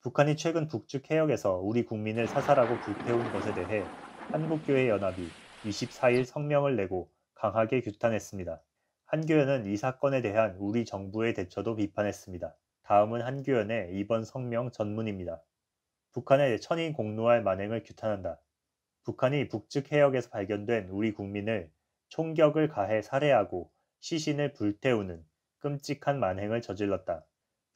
북한이 최근 북측 해역에서 우리 국민을 사살하고 불태운 것에 대해 한국교회 연합이 24일 성명을 내고 강하게 규탄했습니다. 한교연은 이 사건에 대한 우리 정부의 대처도 비판했습니다. 다음은 한교연의 이번 성명 전문입니다. 북한의 천인 공노할 만행을 규탄한다. 북한이 북측 해역에서 발견된 우리 국민을 총격을 가해 살해하고 시신을 불태우는 끔찍한 만행을 저질렀다.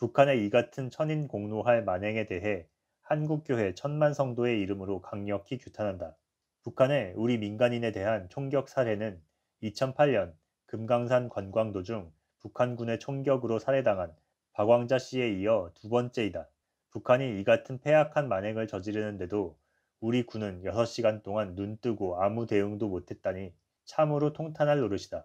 북한의 이 같은 천인 공노할 만행에 대해 한국교회 천만 성도의 이름으로 강력히 규탄한다. 북한의 우리 민간인에 대한 총격 사례는 2008년 금강산 관광 도중 북한군의 총격으로 살해당한 박왕자 씨에 이어 두 번째이다. 북한이 이 같은 폐악한 만행을 저지르는데도 우리 군은 6시간 동안 눈 뜨고 아무 대응도 못했다니 참으로 통탄할 노릇이다.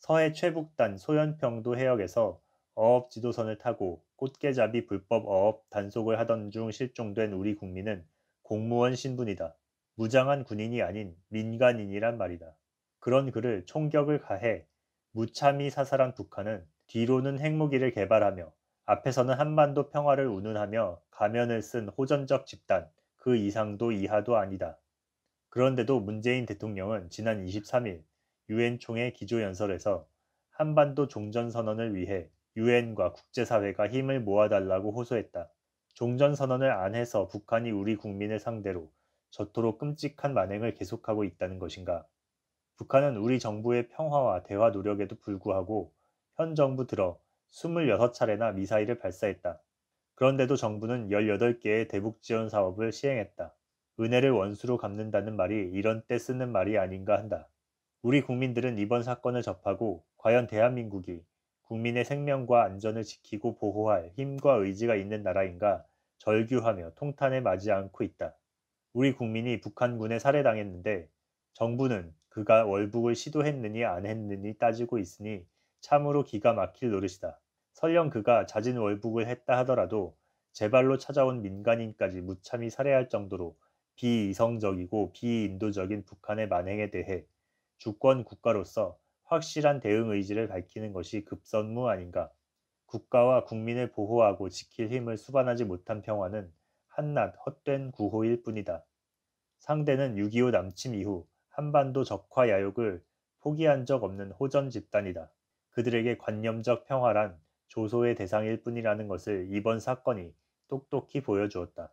서해 최북단 소연평도 해역에서 어업 지도선을 타고 꽃게잡이 불법 어업 단속을 하던 중 실종된 우리 국민은 공무원 신분이다. 무장한 군인이 아닌 민간인이란 말이다. 그런 그를 총격을 가해 무참히 사살한 북한은 뒤로는 핵무기를 개발하며 앞에서는 한반도 평화를 운운하며 가면을 쓴 호전적 집단 그 이상도 이하도 아니다. 그런데도 문재인 대통령은 지난 23일 유엔 총회 기조연설에서 한반도 종전선언을 위해 유엔과 국제사회가 힘을 모아달라고 호소했다. 종전선언을 안 해서 북한이 우리 국민을 상대로 저토록 끔찍한 만행을 계속하고 있다는 것인가. 북한은 우리 정부의 평화와 대화 노력에도 불구하고 현 정부 들어 26차례나 미사일을 발사했다. 그런데도 정부는 18개의 대북 지원 사업을 시행했다. 은혜를 원수로 갚는다는 말이 이런 때 쓰는 말이 아닌가 한다. 우리 국민들은 이번 사건을 접하고 과연 대한민국이 국민의 생명과 안전을 지키고 보호할 힘과 의지가 있는 나라인가 절규하며 통탄에 맞지 않고 있다. 우리 국민이 북한군에 살해당했는데 정부는 그가 월북을 시도했느니 안 했느니 따지고 있으니 참으로 기가 막힐 노릇이다. 설령 그가 자진 월북을 했다 하더라도 제발로 찾아온 민간인까지 무참히 살해할 정도로 비이성적이고 비인도적인 북한의 만행에 대해 주권 국가로서 확실한 대응 의지를 밝히는 것이 급선무 아닌가. 국가와 국민을 보호하고 지킬 힘을 수반하지 못한 평화는 한낱 헛된 구호일 뿐이다. 상대는 6.25 남침 이후 한반도 적화 야욕을 포기한 적 없는 호전 집단이다. 그들에게 관념적 평화란 조소의 대상일 뿐이라는 것을 이번 사건이 똑똑히 보여주었다.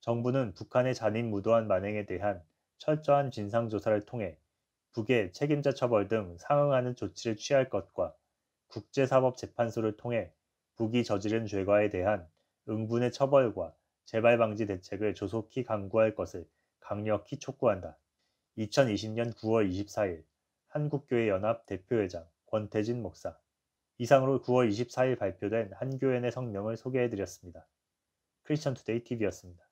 정부는 북한의 잔인 무도한 만행에 대한 철저한 진상조사를 통해 북의 책임자 처벌 등 상응하는 조치를 취할 것과 국제사법재판소를 통해 북이 저지른 죄과에 대한 응분의 처벌과 재발 방지 대책을 조속히 강구할 것을 강력히 촉구한다. 2020년 9월 24일 한국교회연합 대표회장 권태진 목사 이상으로 9월 24일 발표된 한교회의 성명을 소개해드렸습니다. 크리스천 투데이 TV였습니다.